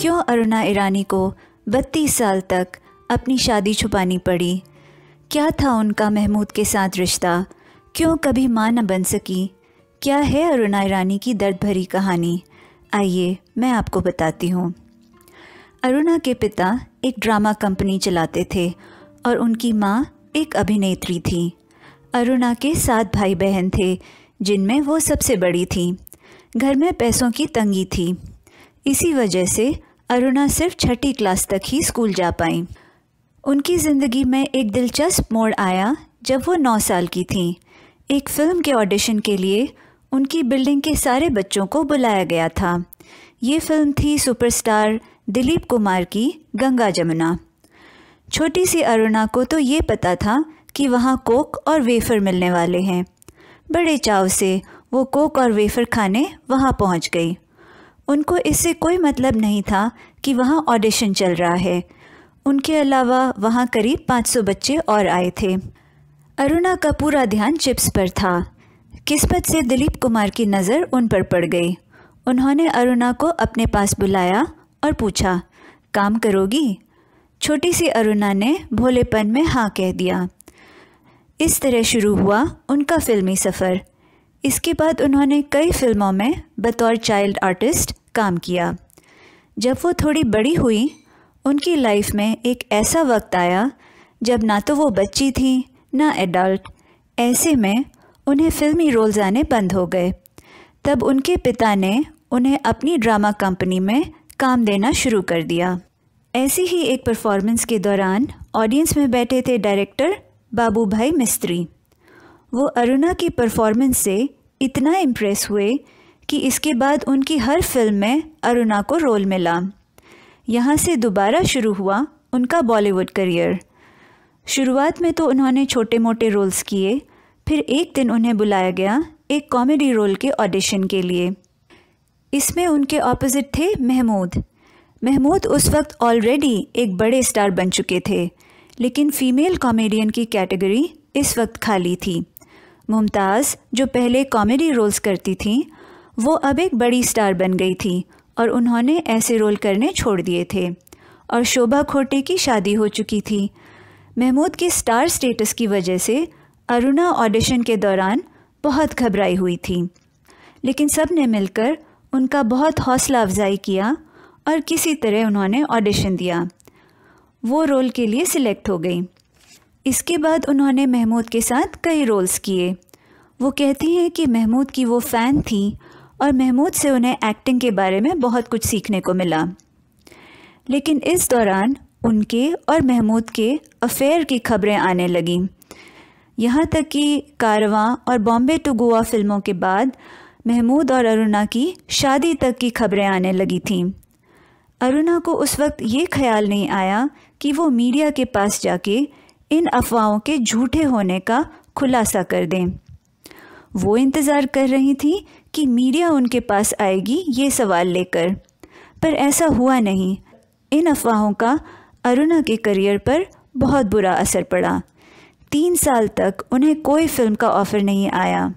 क्यों अरुणा ईरानी को 32 साल तक अपनी शादी छुपानी पड़ी क्या था उनका महमूद के साथ रिश्ता क्यों कभी माँ न बन सकी क्या है अरुणा ईरानी की दर्द भरी कहानी आइए मैं आपको बताती हूँ अरुणा के पिता एक ड्रामा कंपनी चलाते थे और उनकी माँ एक अभिनेत्री थी अरुणा के सात भाई बहन थे जिनमें वो सबसे बड़ी थी घर में पैसों की तंगी थी इसी वजह से अरुणा सिर्फ छठी क्लास तक ही स्कूल जा पाई उनकी ज़िंदगी में एक दिलचस्प मोड़ आया जब वो नौ साल की थी एक फ़िल्म के ऑडिशन के लिए उनकी बिल्डिंग के सारे बच्चों को बुलाया गया था ये फिल्म थी सुपरस्टार दिलीप कुमार की गंगा जमुना छोटी सी अरुणा को तो ये पता था कि वहाँ कोक और वेफ़र मिलने वाले हैं बड़े चाव से वो कोक और वेफ़र खाने वहाँ पहुँच गई उनको इससे कोई मतलब नहीं था कि वहाँ ऑडिशन चल रहा है उनके अलावा वहाँ करीब 500 बच्चे और आए थे अरुणा का पूरा ध्यान चिप्स पर था किस्मत से दिलीप कुमार की नज़र उन पर पड़ गई उन्होंने अरुणा को अपने पास बुलाया और पूछा काम करोगी छोटी सी अरुणा ने भोलेपन में हाँ कह दिया इस तरह शुरू हुआ उनका फिल्मी सफ़र इसके बाद उन्होंने कई फिल्मों में बतौर चाइल्ड आर्टिस्ट काम किया जब वो थोड़ी बड़ी हुई उनकी लाइफ में एक ऐसा वक्त आया जब ना तो वो बच्ची थी ना एडल्ट ऐसे में उन्हें फिल्मी रोल्स आने बंद हो गए तब उनके पिता ने उन्हें अपनी ड्रामा कंपनी में काम देना शुरू कर दिया ऐसी ही एक परफॉर्मेंस के दौरान ऑडियंस में बैठे थे डायरेक्टर बाबू भाई मिस्त्री वो अरुणा की परफॉर्मेंस से इतना इम्प्रेस हुए कि इसके बाद उनकी हर फिल्म में अरुणा को रोल मिला यहाँ से दोबारा शुरू हुआ उनका बॉलीवुड करियर शुरुआत में तो उन्होंने छोटे मोटे रोल्स किए फिर एक दिन उन्हें बुलाया गया एक कॉमेडी रोल के ऑडिशन के लिए इसमें उनके ऑपोजिट थे महमूद महमूद उस वक्त ऑलरेडी एक बड़े स्टार बन चुके थे लेकिन फ़ीमेल कॉमेडियन की कैटेगरी इस वक्त खाली थी मुमताज़ जो पहले कॉमेडी रोल्स करती थीं वो अब एक बड़ी स्टार बन गई थी और उन्होंने ऐसे रोल करने छोड़ दिए थे और शोभा खोटे की शादी हो चुकी थी महमूद के स्टार स्टेटस की वजह से अरुणा ऑडिशन के दौरान बहुत घबराई हुई थी लेकिन सब ने मिलकर उनका बहुत हौसला अफजाई किया और किसी तरह उन्होंने ऑडिशन दिया वो रोल के लिए सिलेक्ट हो गई इसके बाद उन्होंने महमूद के साथ कई रोल्स किए वो कहती हैं कि महमूद की वो फ़ैन थी और महमूद से उन्हें एक्टिंग के बारे में बहुत कुछ सीखने को मिला लेकिन इस दौरान उनके और महमूद के अफेयर की खबरें आने लगीं यहाँ तक कि कारवां और बॉम्बे टू गोवा फिल्मों के बाद महमूद और अरुणा की शादी तक की खबरें आने लगी थीं अरुणा को उस वक्त ये ख्याल नहीं आया कि वो मीडिया के पास जाके इन अफवाहों के झूठे होने का खुलासा कर दें वो इंतज़ार कर रही थी कि मीडिया उनके पास आएगी ये सवाल लेकर पर ऐसा हुआ नहीं इन अफवाहों का अरुणा के करियर पर बहुत बुरा असर पड़ा तीन साल तक उन्हें कोई फिल्म का ऑफ़र नहीं आया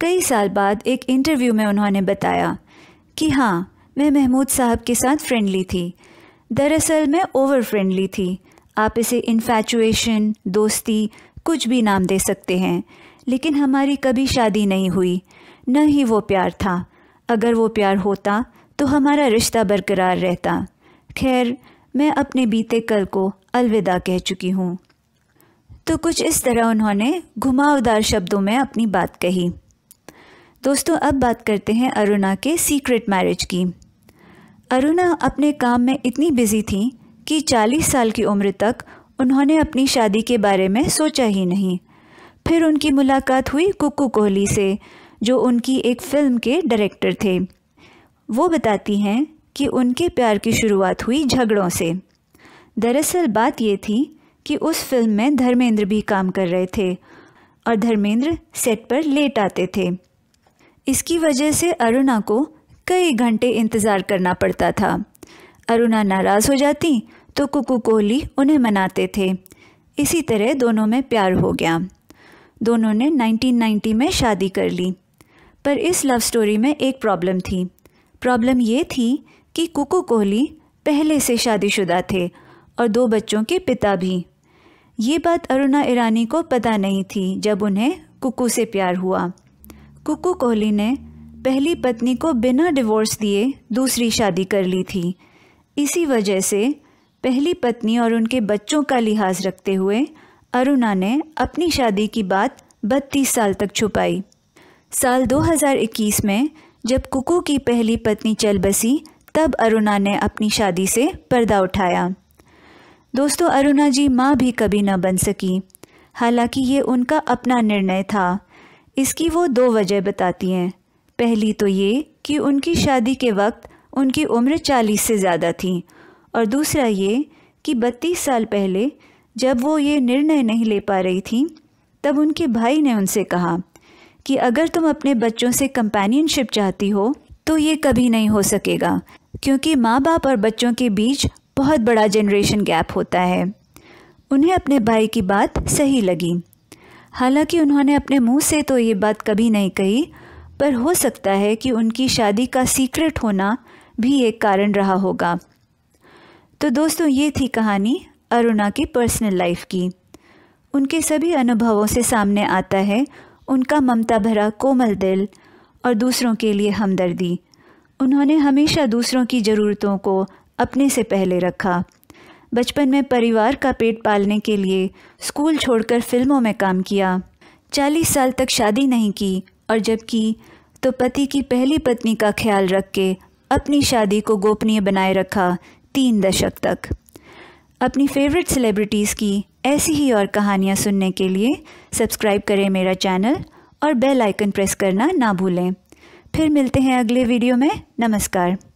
कई साल बाद एक इंटरव्यू में उन्होंने बताया कि हाँ मैं महमूद साहब के साथ फ्रेंडली थी दरअसल मैं ओवर फ्रेंडली थी आप इसे इन्फैचुएशन दोस्ती कुछ भी नाम दे सकते हैं लेकिन हमारी कभी शादी नहीं हुई न ही वो प्यार था अगर वो प्यार होता तो हमारा रिश्ता बरकरार रहता खैर मैं अपने बीते कल को अलविदा कह चुकी हूँ तो कुछ इस तरह उन्होंने घुमावदार शब्दों में अपनी बात कही दोस्तों अब बात करते हैं अरुणा के सीक्रेट मैरिज की अरुणा अपने काम में इतनी बिजी थी कि 40 साल की उम्र तक उन्होंने अपनी शादी के बारे में सोचा ही नहीं फिर उनकी मुलाकात हुई कुकू कोहली से जो उनकी एक फिल्म के डायरेक्टर थे वो बताती हैं कि उनके प्यार की शुरुआत हुई झगड़ों से दरअसल बात ये थी कि उस फिल्म में धर्मेंद्र भी काम कर रहे थे और धर्मेंद्र सेट पर लेट आते थे इसकी वजह से अरुणा को कई घंटे इंतज़ार करना पड़ता था अरुणा नाराज़ हो जाती तो कुकू कोहली उन्हें मनाते थे इसी तरह दोनों में प्यार हो गया दोनों ने 1990 में शादी कर ली पर इस लव स्टोरी में एक प्रॉब्लम थी प्रॉब्लम ये थी कि कुकू कोहली पहले से शादीशुदा थे और दो बच्चों के पिता भी ये बात अरुणा ईरानी को पता नहीं थी जब उन्हें कुकू से प्यार हुआ कुकू कोहली ने पहली पत्नी को बिना डिवोर्स दिए दूसरी शादी कर ली थी इसी वजह से पहली पत्नी और उनके बच्चों का लिहाज रखते हुए अरुणा ने अपनी शादी की बात बत्तीस साल तक छुपाई साल 2021 में जब कुकू की पहली पत्नी चल बसी तब अरुणा ने अपनी शादी से पर्दा उठाया दोस्तों अरुणा जी माँ भी कभी न बन सकी हालांकि ये उनका अपना निर्णय था इसकी वो दो वजह बताती हैं पहली तो ये कि उनकी शादी के वक्त उनकी उम्र 40 से ज़्यादा थी और दूसरा ये कि 32 साल पहले जब वो ये निर्णय नहीं ले पा रही थी तब उनके भाई ने उनसे कहा कि अगर तुम अपने बच्चों से कंपेनियनशिप चाहती हो तो ये कभी नहीं हो सकेगा क्योंकि माँ बाप और बच्चों के बीच बहुत बड़ा जनरेशन गैप होता है उन्हें अपने भाई की बात सही लगी हालांकि उन्होंने अपने मुंह से तो ये बात कभी नहीं कही पर हो सकता है कि उनकी शादी का सीक्रेट होना भी एक कारण रहा होगा तो दोस्तों ये थी कहानी अरुणा की पर्सनल लाइफ की उनके सभी अनुभवों से सामने आता है उनका ममता भरा कोमल दिल और दूसरों के लिए हमदर्दी उन्होंने हमेशा दूसरों की ज़रूरतों को अपने से पहले रखा बचपन में परिवार का पेट पालने के लिए स्कूल छोड़कर फिल्मों में काम किया चालीस साल तक शादी नहीं की और जब की तो पति की पहली पत्नी का ख्याल रख के अपनी शादी को गोपनीय बनाए रखा तीन दशक तक अपनी फेवरेट सेलिब्रिटीज़ की ऐसी ही और कहानियाँ सुनने के लिए सब्सक्राइब करें मेरा चैनल और बेल आइकन प्रेस करना ना भूलें फिर मिलते हैं अगले वीडियो में नमस्कार